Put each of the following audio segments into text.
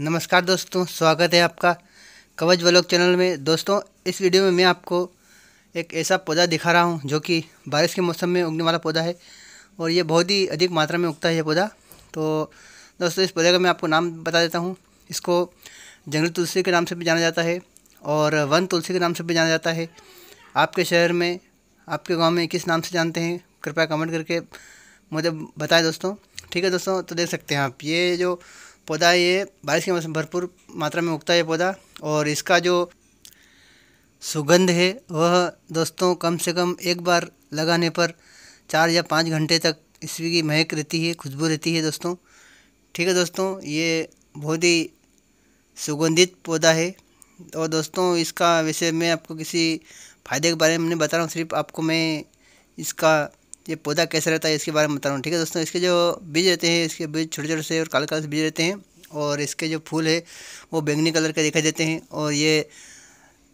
नमस्कार दोस्तों स्वागत है आपका कवच वलोक चैनल में दोस्तों इस वीडियो में मैं आपको एक ऐसा पौधा दिखा रहा हूं जो कि बारिश के मौसम में उगने वाला पौधा है और ये बहुत ही अधिक मात्रा में उगता है ये पौधा तो दोस्तों इस पौधे का मैं आपको नाम बता देता हूँ इसको जंगली तुलसी के नाम से भी जाना जाता है और वन तुलसी के नाम से भी जाना जाता है आपके शहर में आपके गाँव में किस नाम से जानते हैं कृपया कमेंट करके मुझे बताएं दोस्तों ठीक है दोस्तों तो देख सकते हैं आप ये जो पौधा ये बारिश के मौसम भरपूर मात्रा में उगता है पौधा और इसका जो सुगंध है वह दोस्तों कम से कम एक बार लगाने पर चार या पाँच घंटे तक इसकी महक रहती है खुशबू रहती है दोस्तों ठीक है दोस्तों ये बहुत ही सुगंधित पौधा है और दोस्तों इसका वैसे मैं आपको किसी फ़ायदे के बारे में नहीं बता रहा हूँ सिर्फ आपको मैं इसका ये पौधा कैसा रहता है इसके बारे में बता रहा हूँ ठीक है दोस्तों इसके जो बीज रहते हैं इसके बीज छोटे छोटे से और काले काले से बीज रहते हैं और इसके जो फूल है वो बैंगनी कलर के दिखाई देते हैं और ये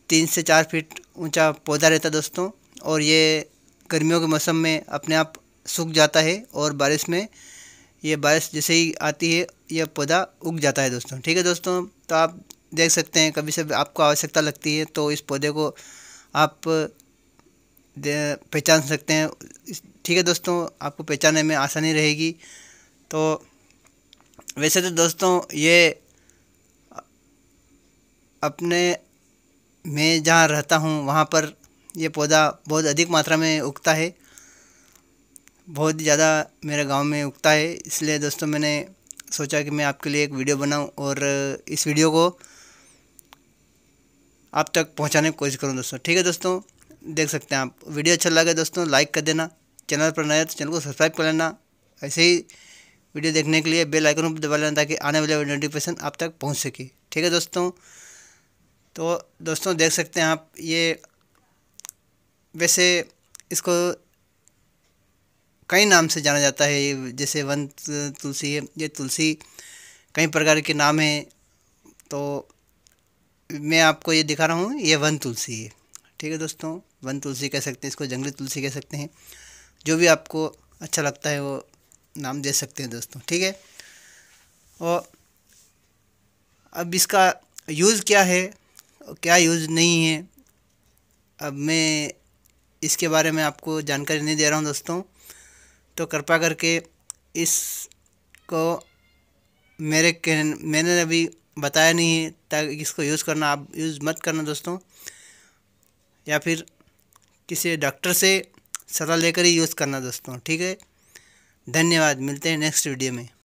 तीन से चार फीट ऊंचा पौधा रहता है दोस्तों और ये गर्मियों के मौसम में अपने आप सूख जाता है और बारिश में ये बारिश जैसे ही आती है यह पौधा उग जाता है दोस्तों ठीक है दोस्तों तो आप देख सकते हैं कभी से आपको आवश्यकता लगती है तो इस पौधे को आप पहचान सकते हैं ठीक है दोस्तों आपको पहचानने में आसानी रहेगी तो वैसे तो दोस्तों ये अपने मैं जहाँ रहता हूँ वहाँ पर ये पौधा बहुत अधिक मात्रा में उगता है बहुत ज़्यादा मेरे गांव में उगता है इसलिए दोस्तों मैंने सोचा कि मैं आपके लिए एक वीडियो बनाऊं और इस वीडियो को आप तक पहुंचाने की कोशिश करूं दोस्तों ठीक है दोस्तों देख सकते हैं आप वीडियो अच्छा लगे दोस्तों लाइक कर देना चैनल पर नया तो चैनल को सब्सक्राइब कर लेना ऐसे ही वीडियो देखने के लिए बेल आइकन पर दबा लेना ताकि आने वाले नोटिफिकेशन आप तक पहुँच सके ठीक है दोस्तों तो दोस्तों देख सकते हैं आप ये वैसे इसको कई नाम से जाना जाता है जैसे वन तुलसी है ये तुलसी कई प्रकार के नाम हैं तो मैं आपको ये दिखा रहा हूँ ये वन तुलसी है ठीक है दोस्तों वन तुलसी कह सकते हैं इसको जंगली तुलसी कह सकते हैं जो भी आपको अच्छा लगता है वो नाम दे सकते हैं दोस्तों ठीक है और अब इसका यूज़ क्या है और क्या यूज़ नहीं है अब मैं इसके बारे में आपको जानकारी नहीं दे रहा हूँ दोस्तों तो कृपा करके इसको मेरे कह मैंने अभी बताया नहीं है ताकि इसको यूज़ करना आप यूज़ मत करना दोस्तों या फिर किसी डॉक्टर से सलाह लेकर ही यूज़ करना दोस्तों ठीक है धन्यवाद मिलते हैं नेक्स्ट वीडियो में